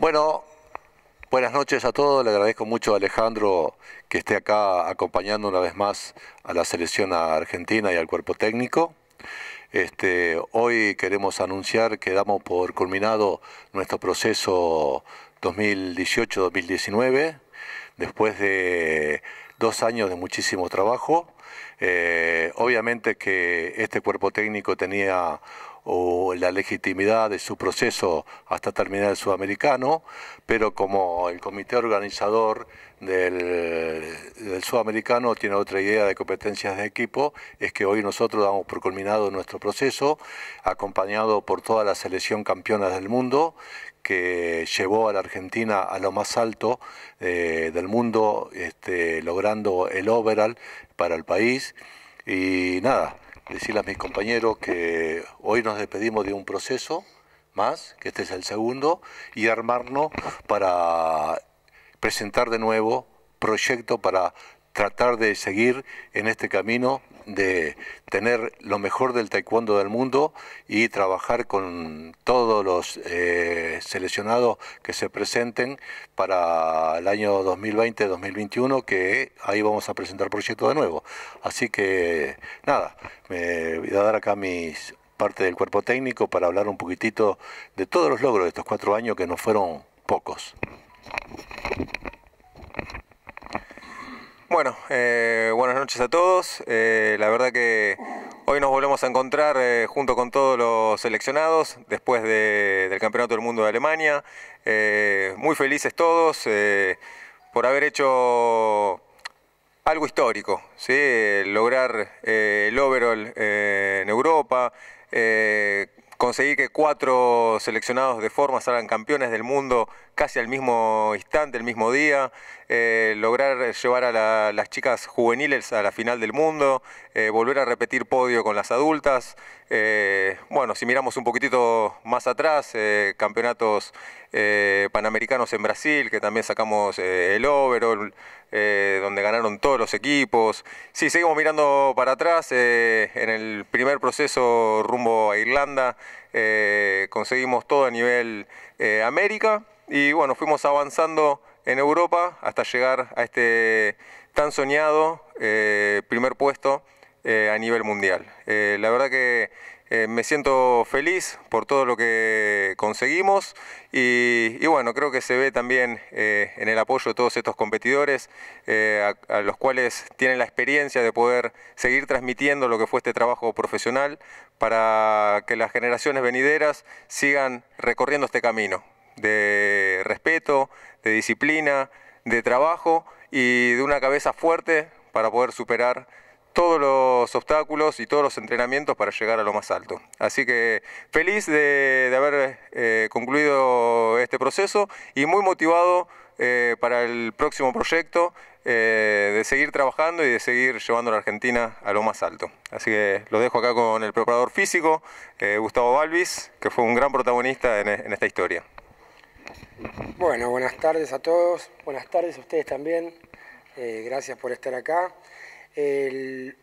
Bueno, buenas noches a todos. Le agradezco mucho a Alejandro que esté acá acompañando una vez más a la selección argentina y al cuerpo técnico. Este, hoy queremos anunciar que damos por culminado nuestro proceso 2018-2019, después de dos años de muchísimo trabajo. Eh, obviamente que este cuerpo técnico tenía o la legitimidad de su proceso hasta terminar el sudamericano, pero como el comité organizador del, sudamericano tiene otra idea de competencias de equipo, es que hoy nosotros damos por culminado nuestro proceso, acompañado por toda la selección campeona del mundo, que llevó a la Argentina a lo más alto eh, del mundo, este, logrando el overall para el país. Y nada, decirle a mis compañeros que hoy nos despedimos de un proceso más, que este es el segundo, y armarnos para presentar de nuevo proyecto para tratar de seguir en este camino de tener lo mejor del taekwondo del mundo y trabajar con todos los eh, seleccionados que se presenten para el año 2020-2021, que ahí vamos a presentar proyecto de nuevo. Así que nada, me voy a dar acá mis parte del cuerpo técnico para hablar un poquitito de todos los logros de estos cuatro años que no fueron pocos. Bueno, eh, buenas noches a todos. Eh, la verdad que hoy nos volvemos a encontrar eh, junto con todos los seleccionados después del Campeonato del Mundo de Alemania. muy felices todos por haber hecho algo histórico, ¿sí? lograr el overall en Europa conseguir que cuatro seleccionados de forma salgan campeones del mundo casi al mismo instante, el mismo día, eh, lograr llevar a las chicas juveniles a la final del mundo, eh, volver a repetir podio con las adultas. Eh, bueno, si miramos un poquitito más atrás, campeonatos panamericanos en Brasil, que también sacamos el overall, donde ganaron todos los equipos. sí, seguimos mirando para atrás, en el primer proceso rumbo a Irlanda, conseguimos todo a nivel América. Y bueno, fuimos avanzando en Europa hasta llegar a este tan soñado eh, primer puesto eh, a nivel mundial. Eh, la verdad que me siento feliz por todo lo que conseguimos y, bueno, creo que se ve también en el apoyo de todos estos competidores a, a, los cuales tienen la experiencia de poder seguir transmitiendo lo que fue este trabajo profesional para que las generaciones venideras sigan recorriendo este camino de de disciplina, de trabajo y de una cabeza fuerte para poder superar todos los obstáculos y todos los entrenamientos para llegar a lo más alto. Así que feliz de, haber eh, concluido este proceso y muy motivado eh, para el próximo proyecto eh, de seguir trabajando y de seguir llevando a la Argentina a lo más alto. Así que lo dejo acá con el preparador físico, Gustavo Balvis, que fue un gran protagonista en esta historia. Bueno, buenas tardes a todos, buenas tardes a ustedes también, eh, gracias por estar acá.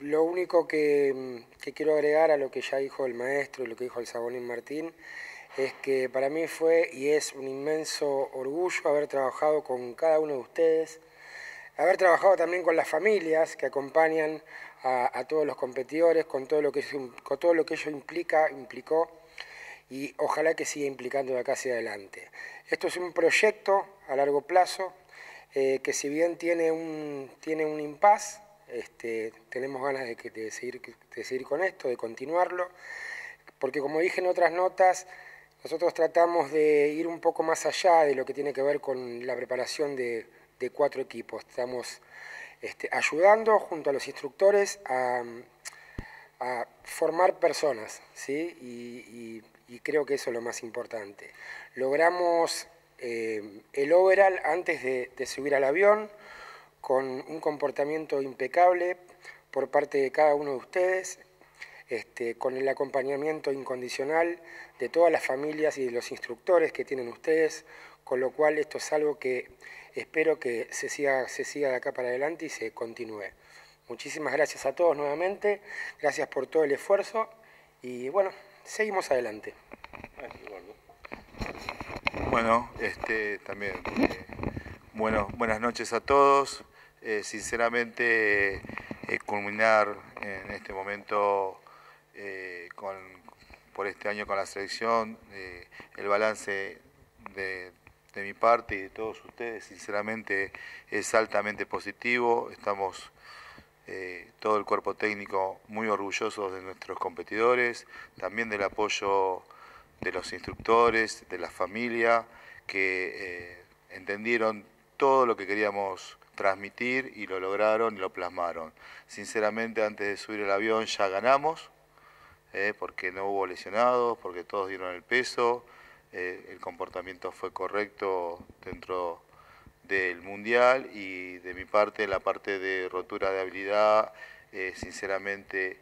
lo único que, quiero agregar a lo que ya dijo el maestro lo que dijo el Sabonín Martín es que para mí fue y es un inmenso orgullo haber trabajado con cada uno de ustedes, haber trabajado también con las familias que acompañan a, todos los competidores, con todo lo que, con todo lo que ello implica, implicó y ojalá que siga implicando de acá hacia adelante. Esto es un proyecto a largo plazo eh, que si bien tiene un, tiene un impas, este, tenemos ganas de, seguir, con esto, de continuarlo, porque como dije en otras notas, nosotros tratamos de ir un poco más allá de lo que tiene que ver con la preparación de, cuatro equipos. Estamos este, ayudando junto a los instructores a, formar personas, ¿sí? y y creo que eso es lo más importante. Logramos eh, el overall antes de, subir al avión con un comportamiento impecable por parte de cada uno de ustedes, este, con el acompañamiento incondicional de todas las familias y de los instructores que tienen ustedes, con lo cual esto es algo que espero que se siga, se siga de acá para adelante y se continúe. Muchísimas gracias a todos nuevamente, gracias por todo el esfuerzo y bueno, seguimos adelante. Bueno, este, también eh, bueno, buenas noches a todos. Eh, sinceramente, eh, culminar en este momento por este año con la selección, el balance de, de mi parte y de todos ustedes, sinceramente, es altamente positivo. Estamos eh, todo el cuerpo técnico muy orgulloso de nuestros competidores, también del apoyo de los instructores, de la familia, que eh, entendieron todo lo que queríamos transmitir y lo lograron y lo plasmaron. Sinceramente, antes de subir el avión ya ganamos, eh, porque no hubo lesionados, porque todos dieron el peso, el comportamiento fue correcto dentro del Mundial y de mi parte, la parte de rotura de habilidad, eh, sinceramente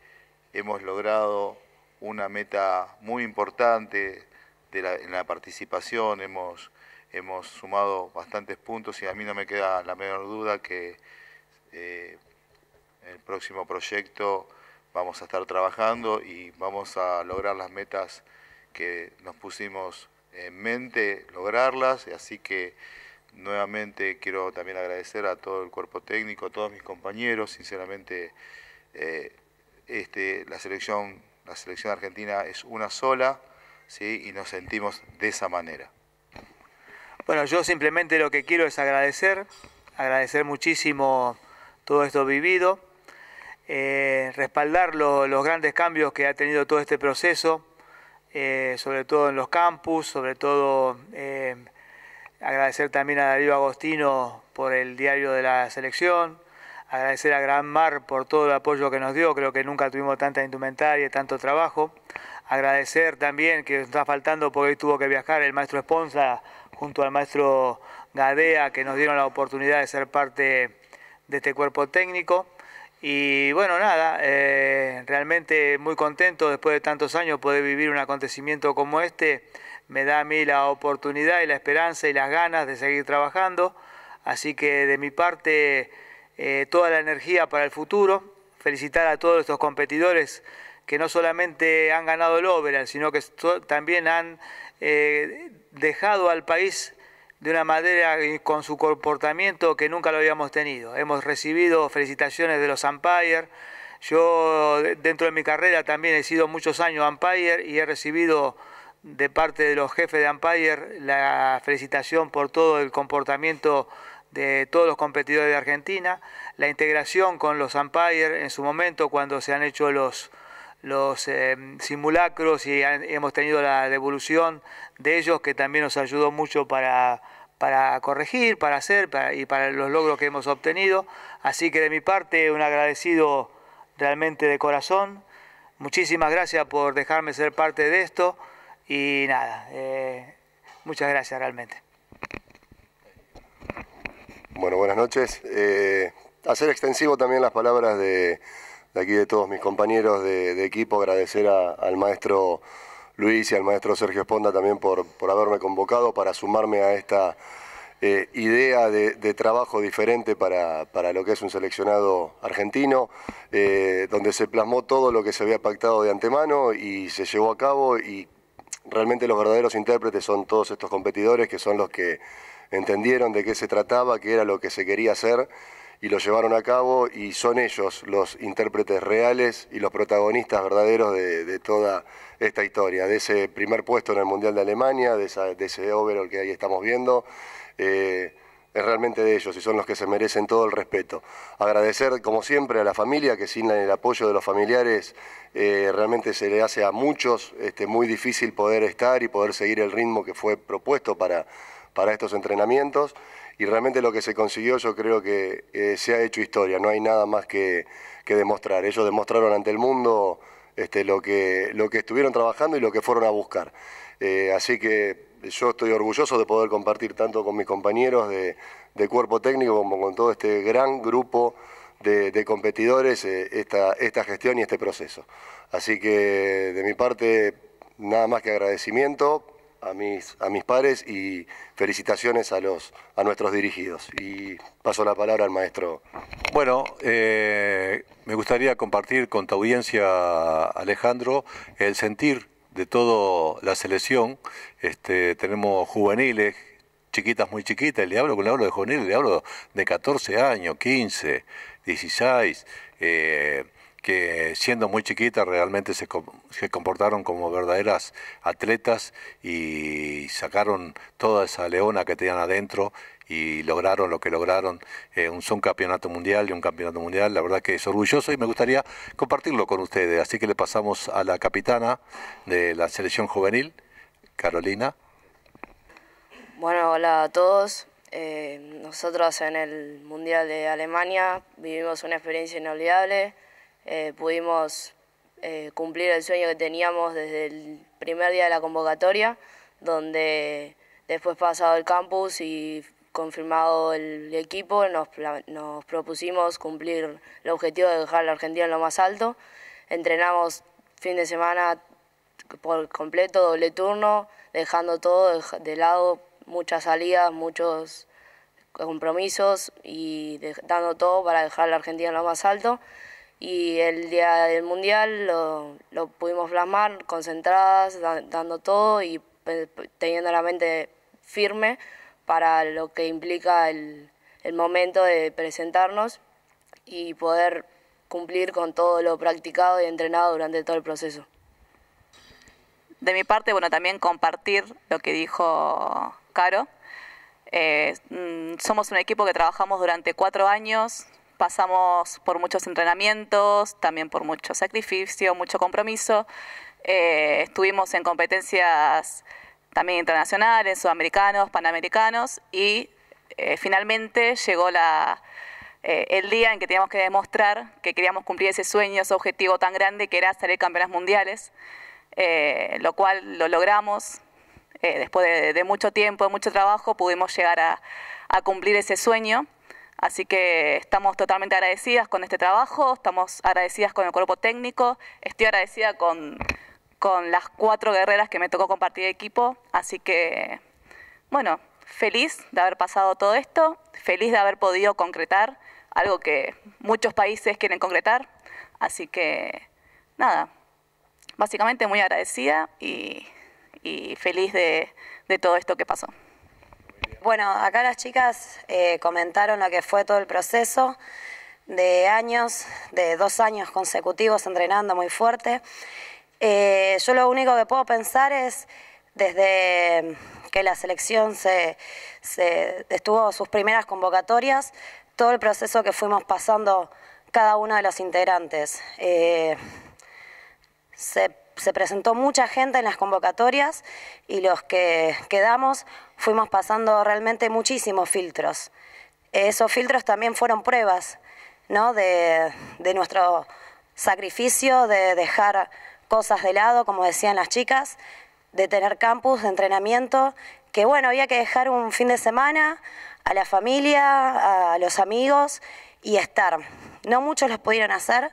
hemos logrado una meta muy importante en la participación, hemos, hemos sumado bastantes puntos y a mí no me queda la menor duda que eh, el próximo proyecto vamos a estar trabajando y vamos a lograr las metas que nos pusimos en mente, lograrlas, así que... Nuevamente quiero también agradecer a todo el cuerpo técnico, a todos mis compañeros. Sinceramente, eh, este, la, selección, la selección argentina es una sola ¿sí? y nos sentimos de esa manera. Bueno, yo simplemente lo que quiero es agradecer, agradecer muchísimo todo esto vivido, eh, respaldar los grandes cambios que ha tenido todo este proceso, eh, sobre todo en los campus, sobre todo agradecer también a Darío Agostino por el diario de la selección, agradecer a Gran Mar por todo el apoyo que nos dio, creo que nunca tuvimos tanta indumentaria y tanto trabajo, agradecer también que nos está faltando porque hoy tuvo que viajar el maestro Esponza junto al maestro Gadea que nos dieron la oportunidad de ser parte de este cuerpo técnico. Y bueno, nada, eh, realmente muy contento después de tantos años poder vivir un acontecimiento como este. Me da a mí la oportunidad y la esperanza y las ganas de seguir trabajando. Así que de mi parte, eh, toda la energía para el futuro. Felicitar a todos estos competidores que no solamente han ganado el overall, sino que también han eh, dejado al país de una manera y con su comportamiento que nunca lo habíamos tenido. Hemos recibido felicitaciones de los umpires. Yo dentro de mi carrera también he sido muchos años umpire y he recibido de parte de los jefes de umpire la felicitación por todo el comportamiento de todos los competidores de Argentina, la integración con los umpires en su momento cuando se han hecho los los eh, simulacros y hemos tenido la devolución de ellos que también nos ayudó mucho para, para corregir, para hacer y para los logros que hemos obtenido. Así que de mi parte un agradecido realmente de corazón. Muchísimas gracias por dejarme ser parte de esto y nada, eh, muchas gracias realmente. Bueno, buenas noches. Eh, hacer extensivo también las palabras de de aquí de todos mis compañeros de, equipo, agradecer al maestro Luis y al maestro Sergio Esponda también por, por haberme convocado para sumarme a esta eh, idea de, trabajo diferente para, lo que es un seleccionado argentino, eh, donde se plasmó todo lo que se había pactado de antemano y se llevó a cabo y realmente los verdaderos intérpretes son todos estos competidores que son los que entendieron de qué se trataba, qué era lo que se quería hacer y lo llevaron a cabo y son ellos los intérpretes reales y los protagonistas verdaderos de, toda esta historia, de ese primer puesto en el Mundial de Alemania, de, ese overall que ahí estamos viendo. Eh, es realmente de ellos y son los que se merecen todo el respeto. Agradecer, como siempre, a la familia, que sin el apoyo de los familiares eh, realmente se le hace a muchos este, muy difícil poder estar y poder seguir el ritmo que fue propuesto para, para estos entrenamientos y realmente lo que se consiguió yo creo que eh, se ha hecho historia, no hay nada más que, demostrar. Ellos demostraron ante el mundo este, lo, que, estuvieron trabajando y lo que fueron a buscar. Eh, así que yo estoy orgulloso de poder compartir tanto con mis compañeros de, cuerpo técnico como con todo este gran grupo de, competidores eh, esta, esta gestión y este proceso. Así que de mi parte, nada más que agradecimiento, a mis, a mis padres y felicitaciones a, los, a nuestros dirigidos. Y paso la palabra al maestro. Bueno, eh, me gustaría compartir con tu audiencia, Alejandro, el sentir de toda la selección. Este, tenemos juveniles, chiquitas muy chiquitas, le hablo, le hablo de juveniles, le hablo de 14 años, 15, 16 que siendo muy chiquitas realmente se, comportaron como verdaderas atletas y sacaron toda esa leona que tenían adentro y lograron lo que lograron, eh, un, son campeonato mundial y un campeonato mundial, la verdad que es orgulloso y me gustaría compartirlo con ustedes, así que le pasamos a la capitana de la selección juvenil, Carolina. Bueno, hola a todos, eh, nosotros en el Mundial de Alemania vivimos una experiencia inolvidable, eh, pudimos eh, cumplir el sueño que teníamos desde el primer día de la convocatoria, donde después pasado el campus y confirmado el equipo, nos, propusimos cumplir el objetivo de dejar la Argentina en lo más alto. Entrenamos fin de semana por completo, doble turno, dejando todo de lado, muchas salidas, muchos compromisos y dando todo para dejar la Argentina en lo más alto y el día del mundial lo, pudimos plasmar concentradas, dando todo y pues, teniendo la mente firme para lo que implica el, momento de presentarnos y poder cumplir con todo lo practicado y entrenado durante todo el proceso. De mi parte, bueno, también compartir lo que dijo Caro. Eh, mm, somos un equipo que trabajamos durante cuatro años, pasamos por muchos entrenamientos, también por mucho sacrificio, mucho compromiso. Eh, estuvimos en competencias también internacionales, sudamericanos, panamericanos y eh, finalmente llegó eh, el día en que teníamos que demostrar que queríamos cumplir ese sueño, ese objetivo tan grande que era salir campeonas mundiales, lo cual lo logramos. después de, mucho tiempo, de mucho trabajo, pudimos llegar a cumplir ese sueño. Así que estamos totalmente agradecidas con este trabajo, estamos agradecidas con el cuerpo técnico, estoy agradecida con, con las cuatro guerreras que me tocó compartir equipo. Así que, bueno, feliz de haber pasado todo esto, feliz de haber podido concretar algo que muchos países quieren concretar. Así que, nada, básicamente muy agradecida y, feliz de todo esto que pasó. Bueno, acá las chicas eh, comentaron lo que fue todo el proceso de años, de dos años consecutivos entrenando muy fuerte. Eh, yo lo único que puedo pensar es desde que la selección se, estuvo sus primeras convocatorias, todo el proceso que fuimos pasando cada uno de los integrantes. Eh, se, se presentó mucha gente en las convocatorias y los que quedamos fuimos pasando realmente muchísimos filtros. Esos filtros también fueron pruebas de, nuestro sacrificio, de dejar cosas de lado, como decían las chicas, de tener campus, de entrenamiento, que bueno, había que dejar un fin de semana a la familia, a los amigos y estar. No muchos los pudieron hacer.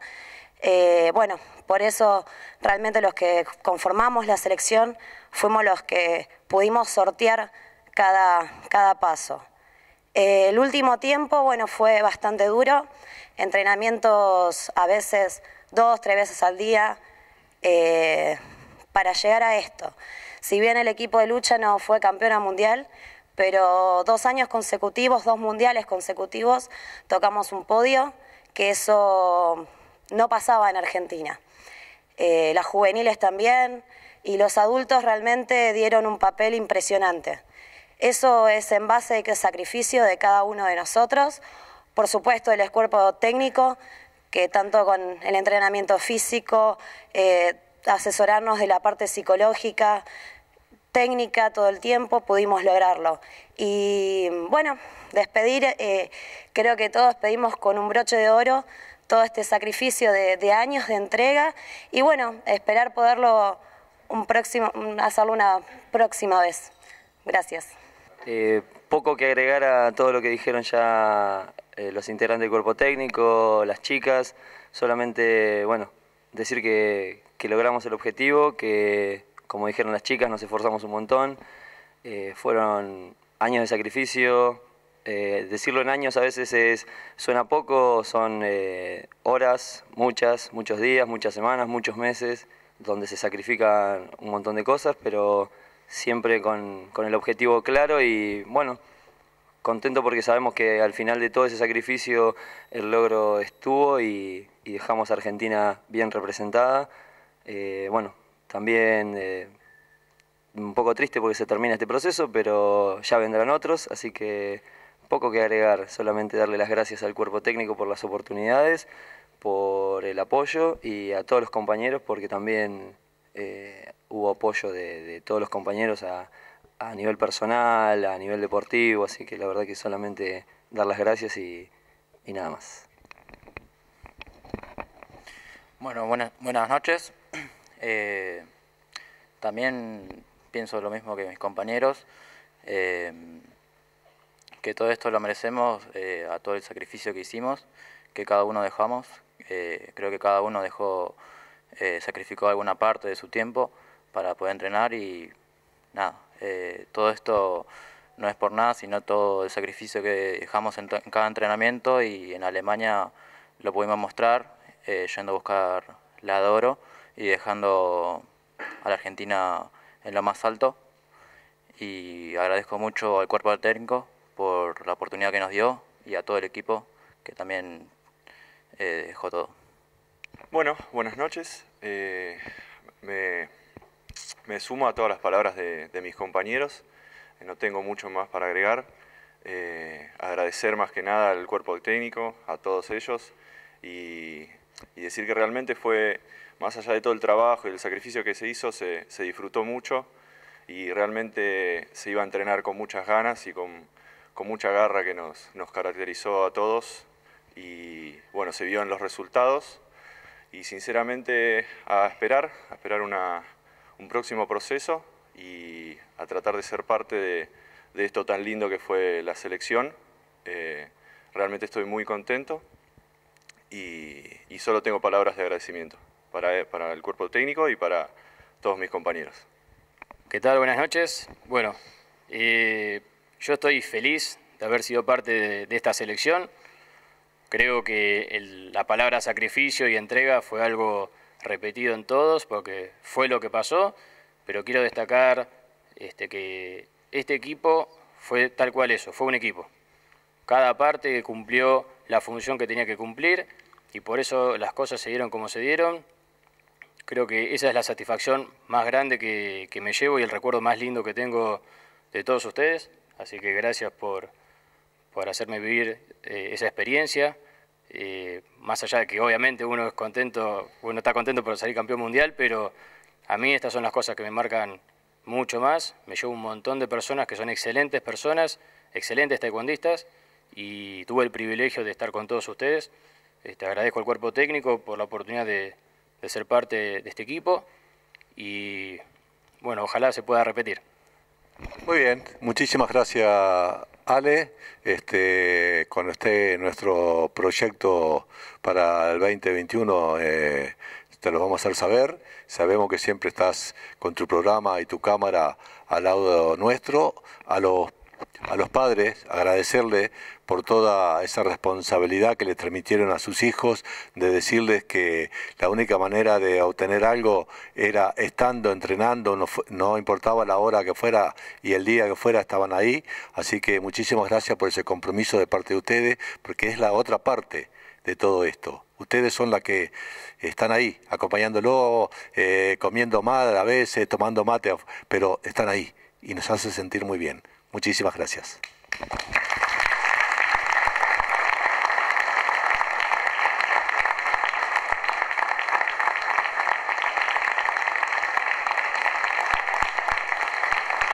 Eh, bueno, por eso realmente los que conformamos la selección fuimos los que pudimos sortear cada, cada paso. Eh, el último tiempo, bueno, fue bastante duro, entrenamientos a veces dos, tres veces al día, eh, para llegar a esto. Si bien el equipo de lucha no fue campeona mundial, pero dos años consecutivos, dos mundiales consecutivos, tocamos un podio, que eso no pasaba en Argentina. Eh, las juveniles también, y los adultos realmente dieron un papel impresionante. Eso es en base al sacrificio de cada uno de nosotros, por supuesto el cuerpo técnico, que tanto con el entrenamiento físico, eh, asesorarnos de la parte psicológica, técnica todo el tiempo, pudimos lograrlo. Y bueno, despedir, eh, creo que todos pedimos con un broche de oro todo este sacrificio de, de años de entrega y bueno, esperar poderlo un próximo, hacerlo una próxima vez. Gracias. Eh, poco que agregar a todo lo que dijeron ya eh, los integrantes del cuerpo técnico, las chicas, solamente, bueno, decir que, logramos el objetivo, que como dijeron las chicas, nos esforzamos un montón, eh, fueron años de sacrificio, decirlo en años a veces es, suena poco, son horas, muchas, muchos días, muchas semanas, muchos meses, donde se sacrifican un montón de cosas, pero siempre con, el objetivo claro y bueno, contento porque sabemos que al final de todo ese sacrificio el logro estuvo y, dejamos a Argentina bien representada. Eh, bueno, también eh, un poco triste porque se termina este proceso, pero ya vendrán otros, así que poco que agregar, solamente darle las gracias al cuerpo técnico por las oportunidades, por el apoyo y a todos los compañeros porque también eh, hubo apoyo de, todos los compañeros a, a, nivel personal, a nivel deportivo, así que la verdad que solamente dar las gracias y, nada más. Bueno, buenas, buenas noches. Eh, también pienso lo mismo que mis compañeros, eh, que todo esto lo merecemos eh, a todo el sacrificio que hicimos, que cada uno dejamos. creo que cada uno dejó, sacrificó alguna parte de su tiempo para poder entrenar y nada, eh, todo esto no es por nada, sino todo el sacrificio que dejamos en, cada entrenamiento y en Alemania lo pudimos mostrar eh, yendo a buscar la de oro y dejando a la Argentina en lo más alto. Y agradezco mucho al cuerpo técnico por la oportunidad que nos dio y a todo el equipo que también eh, dejó todo. Bueno, buenas noches. me me sumo a todas las palabras de, mis compañeros, eh, no tengo mucho más para agregar. Eh, agradecer más que nada al cuerpo técnico, a todos ellos, y, decir que realmente fue, más allá de todo el trabajo y el sacrificio que se hizo, se, disfrutó mucho y realmente se iba a entrenar con muchas ganas y con, mucha garra que nos, caracterizó a todos y bueno, se vio en los resultados y sinceramente a esperar, a esperar una, un próximo proceso y a tratar de ser parte de, esto tan lindo que fue la selección. Eh, realmente estoy muy contento y, solo tengo palabras de agradecimiento eh, para, el cuerpo técnico y para todos mis compañeros. ¿Qué tal? Buenas noches. Bueno, eh, yo estoy feliz de haber sido parte de, esta selección. Creo que la palabra sacrificio y entrega fue algo repetido en todos porque fue lo que pasó, pero quiero destacar este, que este equipo fue tal cual eso, fue un equipo. Cada parte cumplió la función que tenía que cumplir y por eso las cosas se dieron como se dieron. Creo que esa es la satisfacción más grande que, me llevo y el recuerdo más lindo que tengo de todos ustedes. Así que gracias por, hacerme vivir eh, esa experiencia. Eh, más allá de que obviamente uno es contento, está contento por salir campeón mundial, pero a mí estas son las cosas que me marcan mucho más. Me llevo un montón de personas que son excelentes personas, excelentes taekwondistas, y tuve el privilegio de estar con todos ustedes. Este, agradezco al cuerpo técnico por la oportunidad de ser parte de este equipo y bueno, ojalá se pueda repetir. Muy bien, muchísimas gracias Ale. Este, con este, nuestro proyecto para el 2021 eh, te lo vamos a hacer saber. Sabemos que siempre estás con tu programa y tu cámara al lado nuestro. A los a los padres, agradecerle por toda esa responsabilidad que les transmitieron a sus hijos, de decirles que la única manera de obtener algo era estando, entrenando, no, no, importaba la hora que fuera y el día que fuera, estaban ahí. Así que muchísimas gracias por ese compromiso de parte de ustedes, porque es la otra parte de todo esto. Ustedes son las que están ahí, acompañándolo, eh, comiendo madre a veces, tomando mate, pero están ahí y nos hace sentir muy bien. Muchísimas gracias.